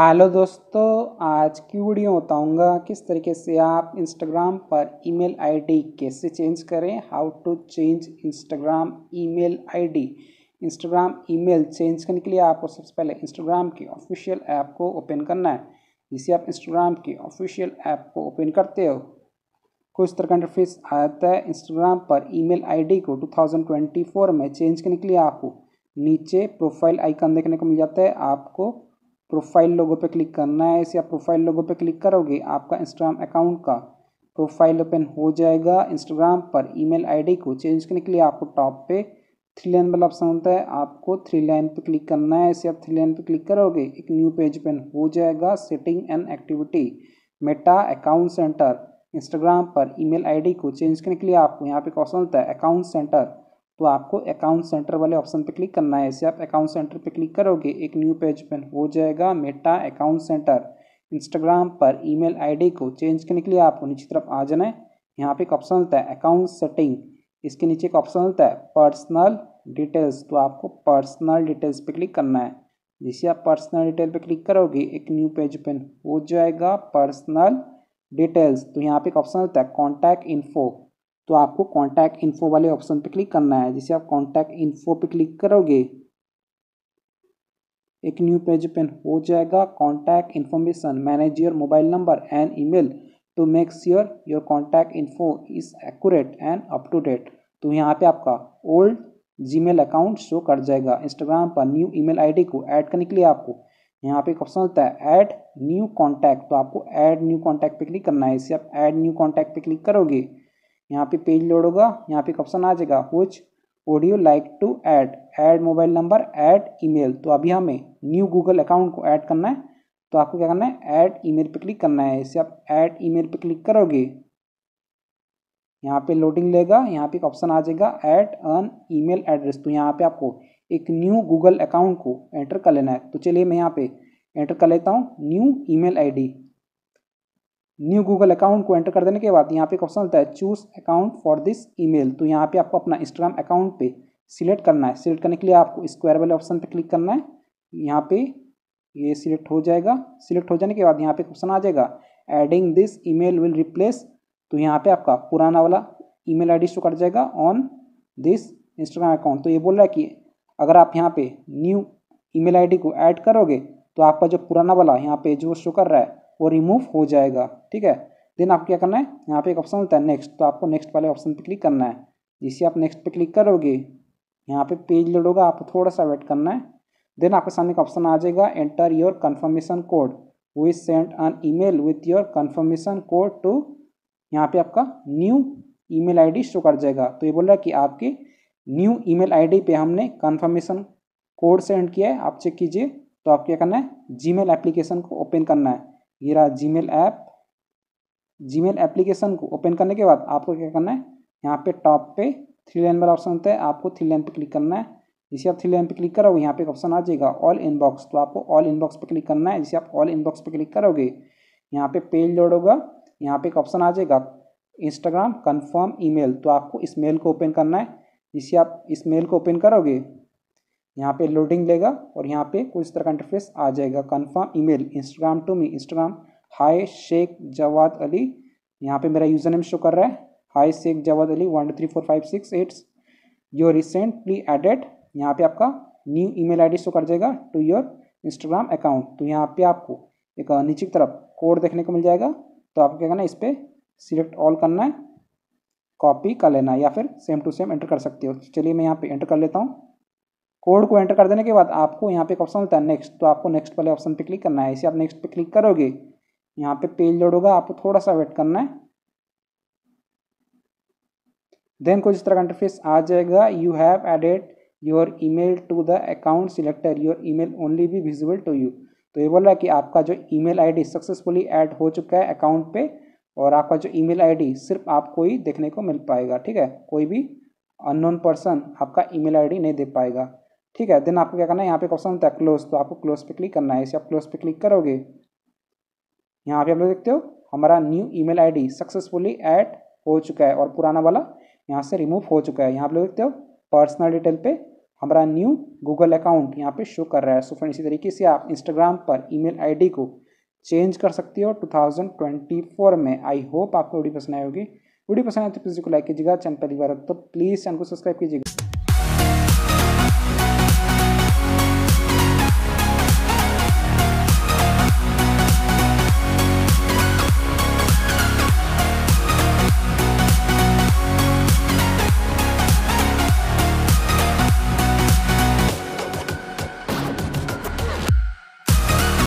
hello दोस्तों आज की वीडियो बताऊंगा किस तरीके से आप इंस्टाग्राम पर ईमेल आईडी कैसे चेंज करें how to change Instagram email ID Instagram email change करने के लिए आपको सबसे पहले इंस्टाग्राम के ऑफिशियल ऐप को ओपन करना है जिसे आप इंस्टाग्राम के ऑफिशियल ऐप को ओपन करते हो कुछ तरह का इंटरफेस आता है इंस्टाग्राम पर ई मेल को टू में चेंज करने के लिए आपको नीचे प्रोफाइल आइकन देखने को मिल जाता है आपको प्रोफाइल लोगो पे क्लिक करना है ऐसे आप प्रोफाइल लोगो पे क्लिक करोगे आपका इंस्टाग्राम अकाउंट का प्रोफाइल ओपन हो जाएगा इंस्टाग्राम पर ईमेल आईडी को चेंज करने के लिए आपको टॉप पे थ्री लाइन वाला ऑप्शन होता है आपको थ्री लाइन पे क्लिक करना है ऐसे आप थ्री लाइन पे क्लिक करोगे एक न्यू पेज ओपन हो जाएगा setting and activity Meta account center Instagram पर ईमेल आईडी को चेंज करने के लिए आपको यहाँ पे ऑप्शन होता है अकाउंट सेंटर तो आपको अकाउंट सेंटर वाले ऑप्शन पे क्लिक करना है ऐसे आप अकाउंट सेंटर पे क्लिक करोगे एक न्यू पेज पर हो जाएगा मेटा अकाउंट सेंटर इंस्टाग्राम पर ईमेल आईडी को चेंज करने के लिए आपको नीचे तरफ आ जाना है यहाँ पे एक ऑप्शन होता है अकाउंट सेटिंग इसके नीचे एक ऑप्शन होता है पर्सनल डिटेल्स तो आपको पर्सनल डिटेल्स पे क्लिक करना है जैसे आप पर्सनल डिटेल पे क्लिक करोगे एक न्यू पेज ओपन हो जाएगा पर्सनल डिटेल्स तो यहाँ पे एक ऑप्शन होता है कॉन्टैक्ट इन्फो तो आपको कॉन्टैक्ट इन्फो वाले ऑप्शन पर क्लिक करना है जिसे आप कॉन्टैक्ट इन्फो पर क्लिक करोगे एक न्यू पेज पेन हो जाएगा contact information manage your mobile number and email to make sure your contact info is accurate and up to date तो यहाँ पे आपका ओल्ड जीमेल अकाउंट शो कर जाएगा इंस्टाग्राम पर न्यू ईमेल आईडी को ऐड करने के लिए आपको यहाँ पे एक ऑप्शन होता है ऐड न्यू कॉन्टैक्ट तो आपको ऐड न्यू कॉन्टैक्ट पे क्लिक करना है इसे आप ऐड न्यू कॉन्टैक्ट पे क्लिक करोगे यहाँ पे पेज लोड होगा यहाँ पे ऑप्शन आ जाएगा कुछ audio like to add add mobile number add email तो अभी हमें न्यू गूगल अकाउंट को ऐड करना है तो आपको क्या करना है ऐड ईमेल पे क्लिक करना है इसे आप ऐड ईमेल पे क्लिक करोगे यहाँ पे लोडिंग लेगा यहाँ पे एक ऑप्शन आ जाएगा ऐड अन ईमेल एड्रेस तो यहाँ पे आपको एक न्यू गूगल अकाउंट को एंटर कर लेना है तो चलिए मैं यहाँ पे एंटर कर लेता हूँ new email ID new Google account को एंटर कर देने के बाद यहाँ पे एक ऑप्शन होता है choose account for this email तो यहाँ पे आपको अपना इंस्टाग्राम अकाउंट पे सिलेक्ट करना है सिलेक्ट करने के लिए आपको स्क्वायर वाले ऑप्शन पे क्लिक करना है यहाँ पे ये सिलेक्ट हो जाएगा सिलेक्ट हो जाने के बाद यहाँ पे ऑप्शन आ जाएगा adding this e will replace तो यहाँ पर आपका पुराना वाला ई मेल शो कर जाएगा ऑन दिस इंस्टाग्राम अकाउंट तो ये बोल रहा है कि अगर आप यहाँ पर न्यू ई मेल को ऐड करोगे तो आपका जो पुराना वाला यहाँ पे जो शो कर रहा है वो रिमूव हो जाएगा ठीक है देन आपको क्या करना है यहाँ पे एक ऑप्शन होता है नेक्स्ट तो आपको नेक्स्ट वाले ऑप्शन पे क्लिक करना है जिसे आप नेक्स्ट पे क्लिक करोगे यहाँ पे पेज लोड होगा आपको थोड़ा सा वेट करना है देन आपके सामने एक ऑप्शन आ जाएगा enter your confirmation code we send an mail with your confirmation code to यहाँ पे आपका न्यू आई डी शो कर जाएगा तो ये बोल रहा है कि आपके न्यू आई डी पर हमने कन्फर्मेशन कोड सेंड किया है आप चेक कीजिए तो आप क्या करना है मेल एप्लीकेशन को ओपन करना है ये रहा जीमेल ऐप जीमेल एप्लीकेशन को ओपन करने के बाद आपको क्या करना है यहाँ पे टॉप पे थ्री लाइन वाला ऑप्शन होता है आपको थ्री लाइन पे क्लिक करना है जिसे आप थ्री लाइन पे क्लिक करोगे यहाँ पे एक ऑप्शन आ जाएगा ऑल इनबॉक्स तो आपको ऑल इनबॉक्स पे क्लिक करना है जिसे आप ऑल इनबॉक्स पे क्लिक करोगे यहाँ पे पेज लोड होगा यहाँ पे एक ऑप्शन आ जाएगा इंस्टाग्राम कन्फर्म ई तो आपको इस मेल को ओपन करना है जिसे आप इस मेल को ओपन करोगे यहाँ पे लोडिंग लेगा और यहाँ पे कुछ तरह का इंटरफेस आ जाएगा confirm email Instagram to me Instagram hi Shaikh Jawad Ali यहाँ पे मेरा यूज़र नेम शो कर रहा है hi Shaikh Jawad Ali one two three four five six it's your recently added यहाँ पे आपका न्यू ईमेल आईडी शो कर जाएगा टू योर इंस्टाग्राम अकाउंट तो यहाँ पे आपको एक नीचे की तरफ कोड देखने को मिल जाएगा तो आपको क्या करना है इस पर सिलेक्ट ऑल करना है कॉपी कर लेना या फिर सेम टू सेम एंटर कर सकते हो तो चलिए मैं यहाँ पे एंटर कर लेता हूँ कोड को एंटर कर देने के बाद आपको यहाँ पे एक ऑप्शन होता है नेक्स्ट तो आपको नेक्स्ट वाले ऑप्शन पे क्लिक करना है इसे आप नेक्स्ट पे क्लिक करोगे यहाँ पे पेज लोड होगा आपको थोड़ा सा वेट करना है देन कुछ इस तरह का इंटरफेस आ जाएगा you have added your email to the account selector your email only भी विजिबल टू यू तो ये बोल रहा है कि आपका जो ईमेल आईडी सक्सेसफुली ऐड हो चुका है अकाउंट पे और आपका जो ईमेल आईडी सिर्फ आपको ही देखने को मिल पाएगा ठीक है कोई भी अननोन पर्सन आपका ईमेल आईडी नहीं दे पाएगा ठीक है देन आपको क्या करना है यहाँ पे ऑप्शन होता है क्लोज तो आपको क्लोज पे क्लिक करना है इसे आप क्लोज पे क्लिक करोगे यहाँ पे आप लोग देखते हो हमारा new email ID successfully add हो चुका है और पुराना वाला यहाँ से रिमूव हो चुका है यहाँ आप लोग देखते हो पर्सनल डिटेल पे हमारा न्यू गूगल अकाउंट यहाँ पे शो कर रहा है सो फ्रेंड इसी तरीके से आप इंस्टाग्राम पर आई डी को चेंज कर सकती हो फोर में आई होप आपको वीडियो पसंद आएगी होगी वीडियो पसंद आए तो प्लीज़ को लाइक कीजिएगा चैनल पर बार तो प्लीज़ चैनल को सब्सक्राइब कीजिएगा